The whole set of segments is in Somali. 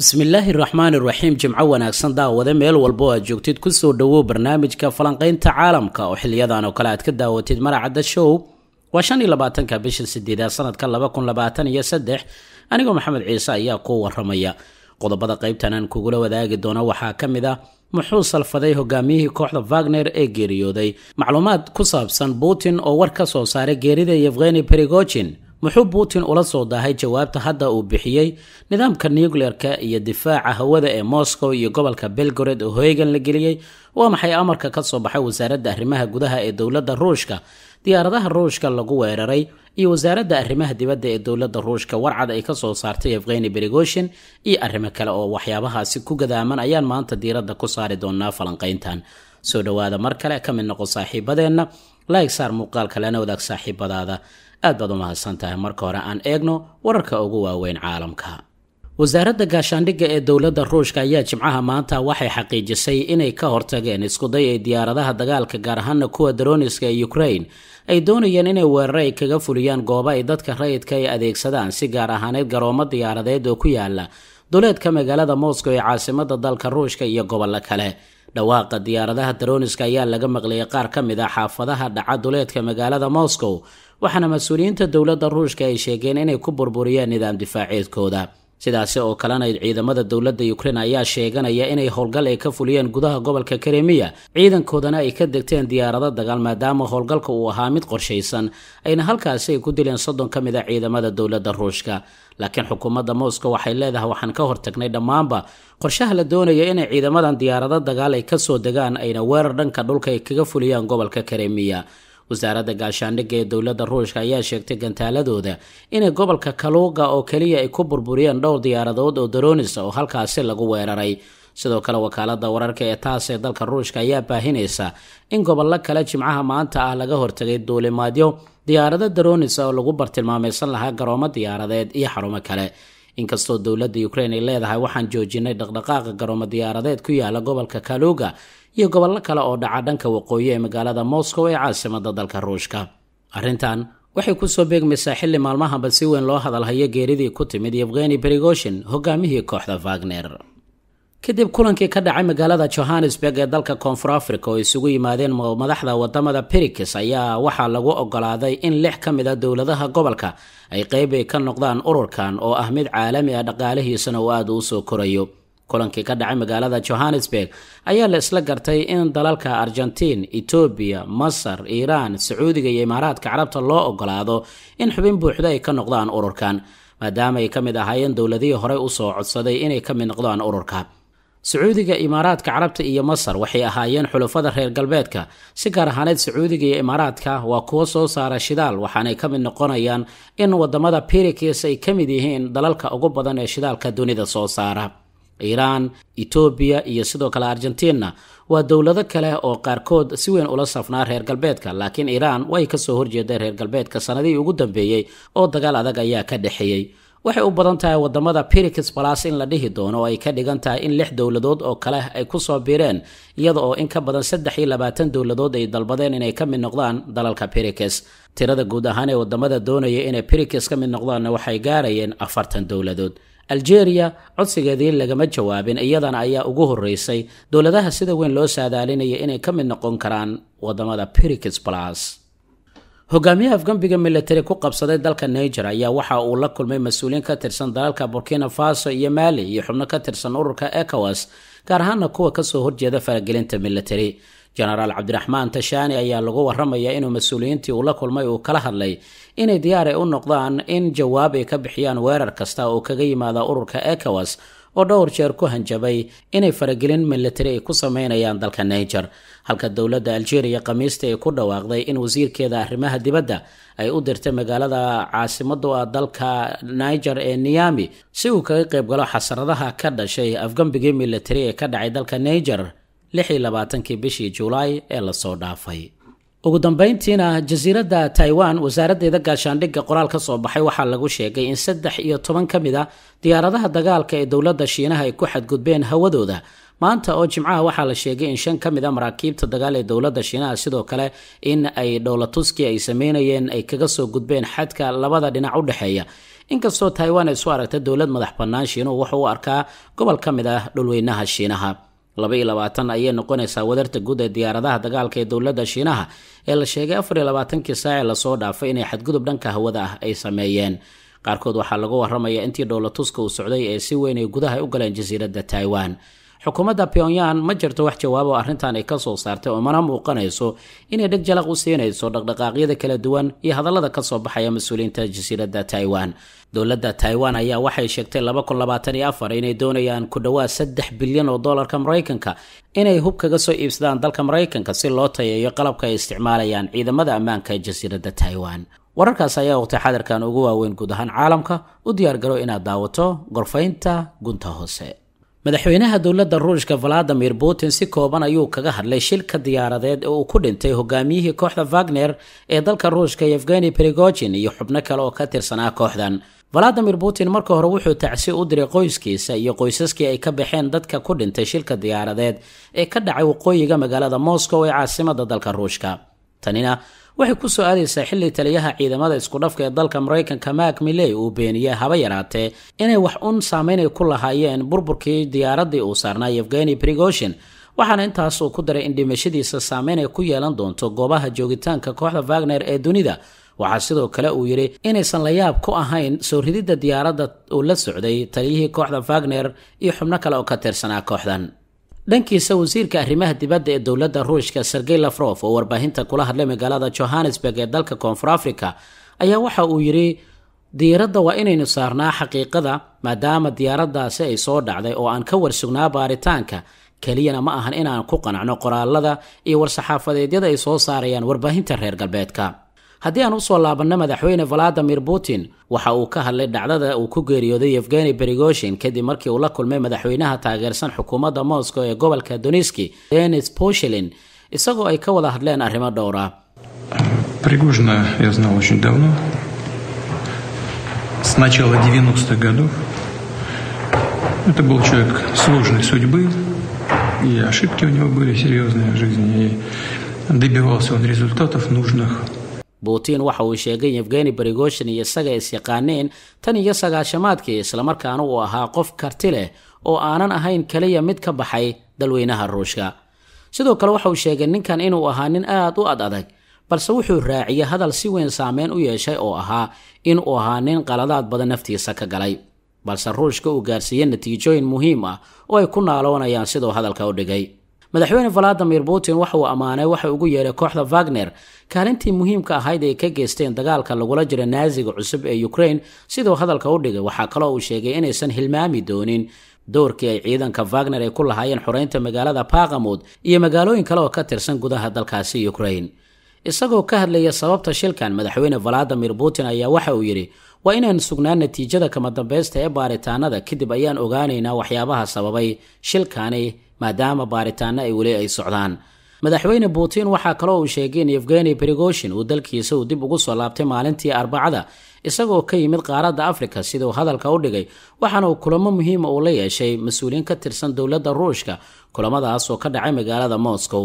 bismillaahi raxmaan iraxiim jimco wanaagsan daawade meel walba aad joogtid ku soo dhawow barnaamijka falanqaynta caalamka oo xiliyadan oo kale aad ka daawatid maracadda show waa shan iyo labaatanka bisha sideedaad sanadka laba kun labaatan iyo saddex anigoo maxamed ciise ayaa kuu waramaya qodobada qaybtan aan kugula wadaagi doono waxaa ka mid ah muxuu salfaday hogaamiyihii kooxda wagner ee geeriyooday macluumaad ku saabsan buutin oo war ka soo saaray geerida yevgeni berigojin muxuu putin ula soo daahay jawaabta hadda uu bixiyey nidaamka nucleer iyo difaaca hawada ee moscow iyo gobolka belgorod oo hoygan la geliyey waa maxay amarka ka soo baxay wasaaradda arrimaha gudaha ee dowladda ruushka diyaaradaha ruushka lagu weeraray iyo wasaaradda arrimaha dibadda ee dowladda ruushka warcad ay kasoo saartay efkeni berigoshin iyo arrimo kale oo waxyaabahaasi ku gadaaman ayaan maanta diiradda ku saari doonaa falanqayntan soo dhawaada mar kale ka mid noqo saaxiibadeenna laig saar muuqaal kalena wadaag saaxiibadaada aad baad u mahadsan tahay marka hore aan eegno wararka ugu waaweyn caalamka wasaaradda gaashaandhigga ee dowladda ruushka ayaa jimcaha maanta waxay xaqiijisay inay ka hortageen iskuday ay diyaaradaha dagaalka gaar ahaana kuwa daroniska ee ukrain ay doonayeen inay weerar ay kaga fuliyaan gooba ay dadka rayidka ay adeegsadaan si gaar ahaaneed garoomo diyaaradeed oo ku yaala duleedka magaalada moscow ee caasimadda dalka ruushka iyo gobollo kale dhawaaqa diyaaradaha daroniska ayaa laga maqlayay qaar ka mid a ah xaafadaha dhaca duleedka magaalada moscow waxaana mas-uuliyiinta dowladda ruushka ay sheegeen inay ku burburiyeen nidaam difaaceedkooda sidaasi oo kalena ciidamada dowladda ukrein ayaa sheeganaya inay howlgal ay ka fuliyeen gudaha gobolka karemiya ciidankoodana ay ka degteen diyaarado dagaal maadaama howlgalka uu ahaa mid qorshaysan ayna halkaasi ay ku dileen soddon ka mid a ah ciidamada dowladda ruushka laakiin xukuumadda mowska waxay leedahay waxaan ka hortagnay dhammaanba qorshaha la doonayo inay ciidamadan diyaarado dagaal ay ka soo degaan ayna weerar dhanka dhulka ay kaga fuliyaan gobolka kareemiya wasaaradda gaashaandhigga ee dowladda ruushka ayaa sheegtay gantaaladooda inay gobolka kaluuga oo keliya ay ku burburiyeen dhowr diyaaradood oo daroonis oo halkaasi lagu weeraray sidoo kale wakaalada wararka ee taas ee dalka ruushka ayaa baahinaysa in gobollo kale jimcaha maanta ah laga hortagay duulimaadyo diyaarado daroonisa ah oo lagu bartilmaameysan lahaa garoomo diyaaradeed iyo xarumo kale inkastoo dowladda ukrein ay leedahay waxaan joojinay dhaqdhaqaaqa garoomo diyaaradeed ku yaala gobolka kaluga iyo gobollo kale oo dhaca dhanka waqooyi ee magaalada moscow ee caasimada dalka ruushka arrintan waxay ku soo beegmaysaa xilli maalmahanba si weyn loo hadalhayo geeridii ku timid yevgeni berigoshin hogaamihii kooxda wagner kadib kulankii ka dhacay magaalada johannesburg ee dalka koonfur africa oo isugu yimaadeen madaxda wadamada berikis ayaa waxaa lagu ogolaaday in lix ka mid a ah dowladaha gobolka ay qeyb ka noqdaan ururkan oo ah mid caalami ah dhaqaalihiisana uu aad uu soo korayo kulankii ka dhacay magaalada johannesburg ayaa la isla gartay in dalalka argentiin etoobiya masar iiraan sacuudiga iyo imaaraadka carabta loo ogolaado in xubin buuxda ay ka noqdaan ururkan maadaama ay ka mid ahaayeen dowladihii horey usoo codsaday inay ka mid noqdaan ururka sacuudiga imaaraadka carabta iyo masar waxay ahaayeen xulufada reer galbeedka si gaar ahaaneed sacuudiga iyo imaaraadka waa kuwo soo saara shidaal waxaanay ka mid noqonayaan in waddamada birikiis ay ka mid yihiin dalalka ugu badan ee shidaalka dunida soo saara iiraan etoobiya iyo sidoo kale argentina waa dowlado kale oo qaarkood si weyn ula safnaa reer galbeedka laakiin iiraan way ka soo horjeedeen reer galbeedka sanadihii ugu dambeeyey oo dagaal adag ayaa ka dhexeeyey waxay u badan tahay waddamada piricus balas in la dhihi doono oo ay ka dhigan tahay in lix dowladood oo kale ay ku soo biireen iyada oo in ka badan saddex iyo labaatan dowladood ay dalbadeen inay ka mid noqdaan dalalka piricus tirada guud ahaan ee wadamada doonaya inay piricus ka mid noqdaanna waxay gaarayeen afartan dowladood algeria codsigeedii lagama jawaabin iyadana ayaa ugu horreysay dowladaha sida weyn loo saadaalinaya inay ka mid noqon karaan wadamada piricus balas hogaamiyaha afgambiga milatari ku qabsaday dalka niger ayaa waxa uu la kulmay mas-uuliyiin ka tirsan dalalka burkina faso iyo maali iyo xubno ka tirsan ururka ecowas gaar ahaana kuwa kasoo horjeeda faragelinta milatari jenaraal cabdiraxmaan tashaani ayaa lagu waramayaa inuu mas-uuliyiintii uu la kulmay uu kala hadlay inay diyaar ay u noqdaan in jawaab ay ka bixiyaan weerar kasta oo kaga yimaada ururka ecowas oo dhowr jeer ku hanjabay inay faragelin milatari ay ku sameynayaan dalka niger halka dowladda aljeeriya khamiista ay ku dhawaaqday in wasiirkeeda arrimaha dibadda ay u dirtay magaalada caasimadu ah dalka niger ee niyami si uu kaga qayb galo xasradaha ka dhashay afgambigii milatari ee ka dhacay dalka niger lix iyo labaatankii bishii julaay ee lasoo dhaafay ugu dambeyntiina jasiiradda taiwan wasaaraddeeda gaashaandhigga qoraal ka soo baxay waxaa lagu sheegay in saddex iyo toban ka mid a ah diyaaradaha dagaalka ee dowladda shiinaha ay ku xadgudbeen hawadooda maanta oo jimcaha waxaa la sheegay in shan ka mid a ah maraakiibta dagaal ee dowladda shiinaha sidoo kale in ay dhowlatuski ay sameynayeen ay kaga soo gudbeen xadka labada dhinac u dhexeeya inkastoo taiwan ay isu aragta dowlad madax bannaan shiinuhu wuxuu u arkaa gobol ka mid ah dhulweynaha shiinaha labaiyo labaatan ayay noqonaysaa wadarta guud ee diyaaradaha dagaalka ee dowladda shiinaha ee la sheegay afar afariyo labaatankii saac ee lasoo dhaafay inay xadgudub dhanka hawada ah ay sameeyeen qaarkood waxaa lagu warramaya intii dhowlatuska uu socday ee si weyn ay gudaha u galeen jasiiradda taiwan xukuumadda pyongyang ma jirto wax jawaabo oo arrintan ay ka soo saartay oo mana muuqanayso inay dheg jalaq u siinayso dhaqdhaqaaqyada kala duwan iyo hadallada ka soo baxaya mas-uuliyiinta jasiiradda taiwan dowladda taiwan ayaa waxay sheegtay inay doonayaan ku dhawaad saddex bilyan oo dollarka maraykanka inay hub kaga soo iibsadaan dalka maraykanka si loo tayeeyo qalabka ay isticmaalayaan ciidamada ammaanka ee jasiiradda taiwan wararkaas ayaa waqti xadarkan ugu waaweyn guud ahaan caalamka u diyaargaro inaad daawato gorfaynta gunta hoose madaxweynaha dowladda ruushka valadimir putin si kooban ayuu kaga hadlay shilka diyaaradeed oo uu ku dhintay hogaamiyihii kooxda wagner ee dalka ruushka yevgeni perigojin iyo xubno kale oo ka tirsanaa kooxdan valadimir putin marka hore wuxuu tacsi u diray qoyskiisa iyo qoysaskii ay ka baxeen dadka ku dhintay shilka diyaaradeed ee ka dhacay waqooyiga magaalada moscow ee caasimadda dalka ruushka tanina waxay ku soo aadaysaa xilli taliyaha ciidamada iskudhafka ee dalka maraykanka mak miley uu beeniyey haba yaraatee inay wax un saameynay ku lahaayeen burburkii diyaaraddii uu saarnaa yefgeni brigoshin waxaana intaas uu ku daray in dhimashadiisa saameyn ay ku yeelan doonto goobaha joogitaanka kooxda wagner ee dunida waxaa sidoo kale uu yidhi inaysan la yaab ku ahayn soo rididda diyaaradda uu la socday taliyihii kooxda wagner iyo xubno kale oo ka tirsanaa kooxdan dhankiisa wasiirka arrimaha dibadda ee dowladda ruushka sergey lafrof oo warbaahinta kula hadlay magaalada johannesburg ee dalka koonfur africa ayaa waxa uu yidhi diyaaradda waa inaynu saarnaa xaqiiqada maadaama diyaaraddaasi ay soo dhacday oo aan ka warsugnaa baaritaanka keliyana ma ahan inaan ku qanacno qoraalada iyo war saxaafadeedyada ay soo saarayaan warbaahinta reer galbeedka haddii aan usoo laabanno madaxweyne valadimir putin waxa uu ka hadlay dhacdada uu ku geeriyooday yevgeni berigoshin kadib markii uu la kulmay madaxweynaha taageersan xukuumadda moscow ee gobolka doniski denis poshelin isagoo ay ka wada hadleen arrimo dhowr ah Это был человек сложной судьбы, и ошибки у него были серьезные в жизни, и добивался он результатов нужных buutiin waxa uu sheegay yevgeni barigoshin iyo isaga is yaqaaneen tan iyo sagaashamaadkii islamarkaana uu ahaa qof karti leh oo aanan ahayn keliya mid ka baxay dalweynaha ruushka sidoo kale waxa uu sheegay ninkan inuu ahaa nin aad u ad adag balse wuxuu raaciyey hadal si weyn saameyn u yeeshay oo ahaa inuu ahaa nin qaladaad badan naftiisa ka galay balse ruushka uu gaarsiiyey natiijooyin muhiim ah oo ay ku naaloonayaan siduu hadalka u dhigay madaxweyne valadimir putin waxa uu ammaanay waxa ugu yeedhay kooxda wagner kaalintii muhiimka ahayd ay ka geysteen dagaalka lagula jira naasiga cusub ee ukrain sidoo hadalka u dhigay waxaa kaloo uu sheegay inaysan hilmaami doonin doorkii ay ciidanka wagner ay ku lahaayeen xoreynta magaalada baqamod iyo magaalooyin kale oo ka tirsan gudaha dalkaasi ukrain isagoo ka hadlaya sababta shilkan madaxweyne valadimir putin ayaa waxa uu yidhi waa inaan sugnaan natiijada kama dambaysta ee baaritaanada kadib ayaan ogaanaynaa waxyaabaha sababay shilkani maadaama baaritaana ay weli ay socdaan madaxweyne buutin waxaa kaloo uu sheegay in efgeni brigoshin uu dalkiisa uu dib ugu soo laabtay maalintii arbacada isagoo ka yimid qaaradda afrika siduu hadalka u dhigay waxaana uu kulamo muhiima uu la yeeshay mas-uuliyiin ka tirsan dowladda ruushka kulamadaasoo ka dhacay magaalada moscow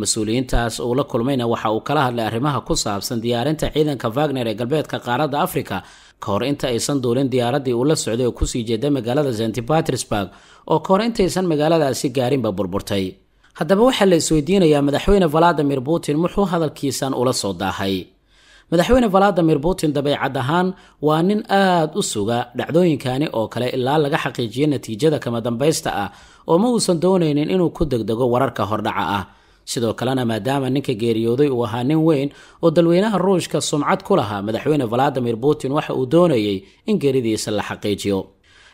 mas-uuliyiintaas uu la kulmayna waxa uu kala hadlay arrimaha ku saabsan diyaarinta ciidanka wagner ee galbeedka qaaradda afrika ka hor inta aysan duulin diyaaraddii uu la socday oo kusii jeeday magaalada senti batersburg oo ka hor intaysan magaaladaasi gaarinba burburtay haddaba waxaa la isweydiinayaa madaxweyne valadimir putin muxuu hadalkiisan ula soo daahay madaxweyne valadimir putin dabeecad ahaan waa nin aad u suga dhacdooyinkani oo kale ilaa laga xaqiijiyo natiijada kama dambaysta ah oo ma uusan doonaynin inuu ku degdego wararka hordhaca ah sidoo kalena maadaama ninka geeriyooday uu ahaa nin weyn oo dalweynaha ruushka sumcad ku lahaa madaxweyne valadimir putin waxa uu doonayey in geeridiisa la xaqiijiyo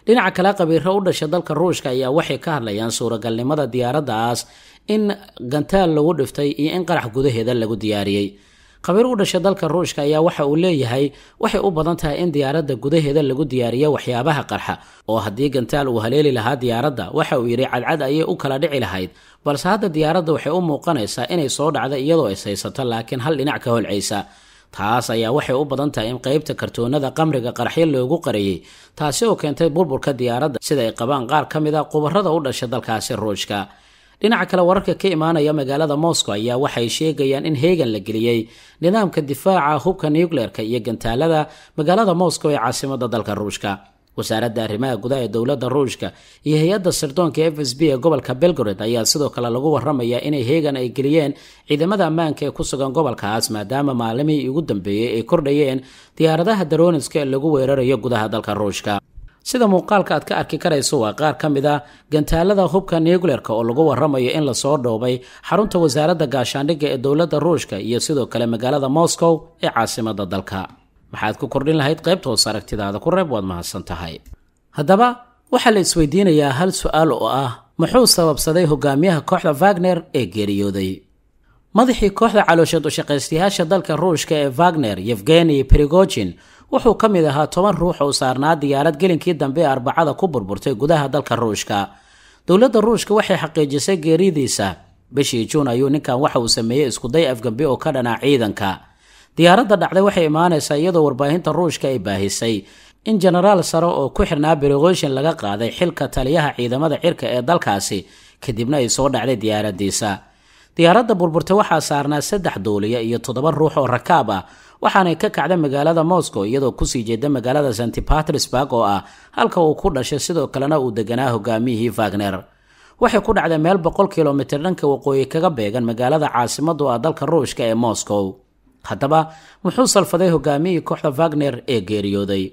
dhinaca kale qabiiro u dhasha dalka ruushka ayaa waxay ka hadlayaan suuragalnimada diyaaraddaas in gantaal lagu dhiftay iyo in qarax gudaheeda lagu diyaariyey khabiir u dhashay dalka ruushka ayaa waxa uu leeyahay waxay u badan tahay in diyaaradda gudaheeda lagu diyaariyo waxyaabaha qarxa oo haddii gantaal uu haleeli lahaa diyaaradda waxa uu yidhi cadcad ayay u kala dhici lahayd balse hadda diyaaradda waxay u muuqanaysaa inay soo dhacda iyadoo is haysato laakiin hal dhinac ka holcaysa taas ayaa waxay u badan tahay in qaybta kartoonada qamriga qarxyo loogu qariyey taasi oo keentay burburka diyaaradda sida ay qabaan qaar ka mid a ah qubarada u dhashay dalkaasi ruushka dhinaca kale wararka ka imaanaya magaalada moscow ayaa waxay sheegayaan in heegan la geliyey nidaamka difaaca hubka nucleerka iyo gantaalada magaalada moscow ee caasimada dalka ruushka wasaaradda arrimaha gudaha ee dowladda ruushka iyo hay-adda sirdoonka f s b ee gobolka belgorod ayaa sidoo kale lagu warramayaa inay heegan ay geliyeen ciidamada ammaanka ee ku sugan gobolkaas maadaama maalimihii ugu dambeeyey ay kordhayeen diyaaradaha daroniska ee lagu weerarayo gudaha dalka ruushka sida muuqaalka aad ka arki karayso waa qaar ka mid a ah gantaalada hubka nucleerka oo lagu warramayo in lasoo dhoobay xarunta wasaaradda gaashaandhigga ee dowladda ruushka iyo sidoo kale magaalada moscow ee caasimadda dalka maxaad ku kordhin lahayd qaybta aragtidaada ku reeb waad mahadsan tahay haddaba waxaa la isweydiinayaa hal su-aal oo ah muxuu sababsaday hogaamiyaha kooxda wagner ee geeriyooday madaxii kooxda caloosheed ushaqaystayaasha dalka ruushka ee wagner yefgeni brigojin wuxuu ka mid ahaa toban ruux oo saarnaa diyaarad gelinkii dambe ee arbacada ku burburtay gudaha dalka ruushka dowladda ruushka waxay xaqiijisay geeridiisa bishii juun ayuu ninkan waxa uu sameeyey iskuday afgembi oo ka dhanaa ciidanka diyaaradda dhacday waxay imaanaysaa iyadoo warbaahinta ruushka ay baahisay in jenaraal sare oo ku xirnaa berogoshin laga qaaday xilka taliyaha ciidamada cirka ee dalkaasi kadibna ay soo dhacday diyaaradiisa diyaaradda burburta waxaa saarnaa saddex duuliya iyo toddoba ruux oo rakaab ah waxaanay ka kacday magaalada moscow iyadoo kusii jeeda magaalada santi batrisburg oo ah halka uu ku dhashay sidoo kalena uu deganaa hogaamiyihii vagner waxay ku dhacday meel boqol kilomitir dhanka waqooyi kaga beegan magaalada caasimadu ah dalka ruushka ee moscow haddaba muxuu salfaday hogaamiyihii kooxda vagner ee geeriyooday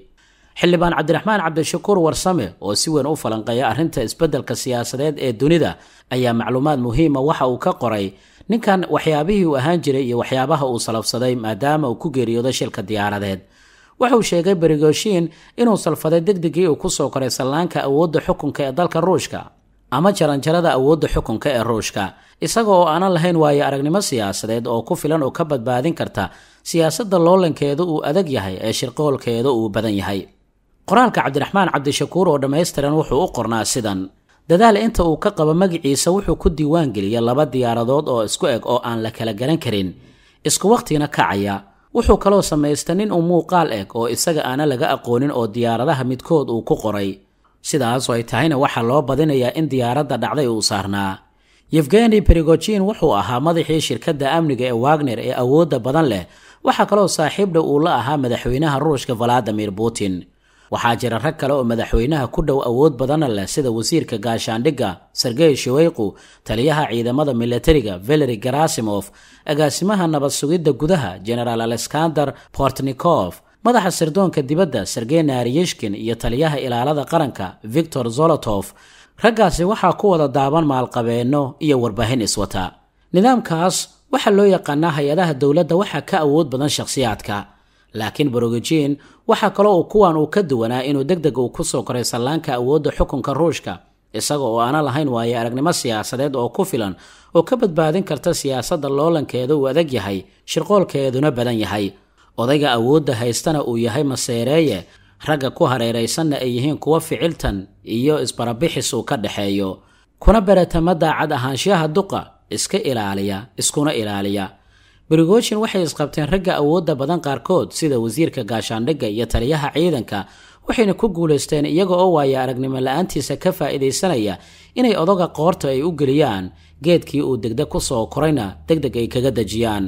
xildhibaan cabdiraxmaan cabdishakuur warsame oo si weyn u falanqeeya arrinta isbeddelka siyaasadeed ee dunida ayaa macluumaad muhiima waxa uu ka qoray ninkan waxyaabihii uu ahaan jiray iyo waxyaabaha uu salafsaday maadaama uu ku geeriyooday shilka diyaaradeed wuxuu sheegay berigooshiin inuu salfaday degdegii uu ku soo koray sallaanka awoodda xukunka ee dalka ruushka ama jaranjarada awoodda xukunka ee ruushka isaga oo aanan lahayn waayo aragnimo siyaasadeed oo ku filan oo ka badbaadin karta siyaasadda loolankeeda uu adag yahay ee shirqoolkeeda uu badan yahay qoraalka cabdiraxmaan cabdishakuur oo dhammaystiran wuxuu u qornaa sidan dadaal inta uu ka qabo magiciisa wuxuu ku diiwaangeliyay laba diyaaradood oo isku eg oo aan la kala garan karin isku wakhtiina kacaya wuxuu kaloo samaysta nin uu muuqaal eg oo isaga aana laga aqoonin oo diyaaradaha midkood uu ku qoray sidaas oo ay tahayna waxaa loo badinayaa in diyaaradda dhacday uu saarnaa yefgeni brigojin wuxuu ahaa madaxii shirkadda amniga ee wagner ee awoodda badan leh waxaa kaloo saaxiib dhow uu la ahaa madaxweynaha ruushka valadimir putin waxaa jira rag kale oo madaxweynaha ku dhow awood badana leh sida wasiirka gaashaandhigga sergey shaweyqu taliyaha ciidamada milatariga valery garasimof agaasimaha nabad sugidda gudaha genaraal alexander portnikof madaxa sirdoonka dibadda sergey nariyeshkin iyo taliyaha ilaalada qaranka victor zolotof raggaasi waxaa ku wada daaban maalqabeenno iyo warbaahin iswata nidaamkaas waxaa loo yaqaanaa hay-adaha dowladda waxaa ka awood badan shakhsiyaadka laakiin brogejen waxaa kaloo kuwan uu ka duwanaa inuu deg deg uu soo koray sallaanka awoodda xukunka ruushka isaga oo aana lahayn waayo aragnimo siyaasadeed oo ku filan oo ka badbaadin karta siyaasadda loolankeeda uu adag yahay shirqoolkeeduna badan yahay odayga awoodda haystana uu yahay maseereeye ragga ku hareeraysanna ay yihiin kuwo ficiltan iyo isbarabixis uu ka dhexeeyo kuna baratamada daacad ahaanshiyaha duqa iska ilaaliya iskuna ilaaliya brigoshin waxay isqabteen ragga awoodda badan qaarkood sida wasiirka gaashaandhigga iyo taliyaha ciidanka waxayna ku guulaysteen iyaga oo waaya aragnimo la-aantiisa ka faa'iidaysanaya inay odoga qoorta ay u geliyaan geedkii uu degdeg ku soo korayna degdeg ay kaga dejiyaan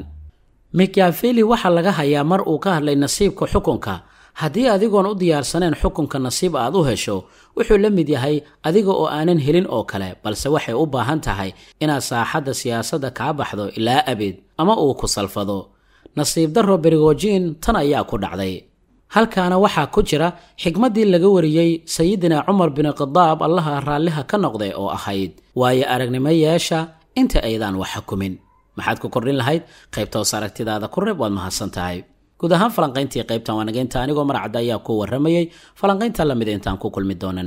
mikyafeli waxaa laga hayaa mar uu ka hadlay nasiibka xukunka haddii adigoon u diyaarsaneen xukunka nasiib aad u hesho wuxuu la mid yahay adiga oo aanan helin oo kale balse waxay u baahan tahay inaad saaxadda siyaasadda kaa baxdo ilaa abid ama uu ku salfado nasiib darro berigoojiin tan ayaa ku dhacday halkaana waxaa ku jira xigmaddii laga wariyey sayidina cumar bin khadaab allaha raalliha ka noqday oo ahayd waayo aragnimo yeesha inta aydaan wax xukumin maxaad ku kordhin lahayd qaybta aragtidaada ku reeb waad mahadsan tahay guud ahaan falanqayntii qaybtan waanageynta anigoo maracadda ayaa ku waramayey falanqaynta lamid intaan ku kulmi doonan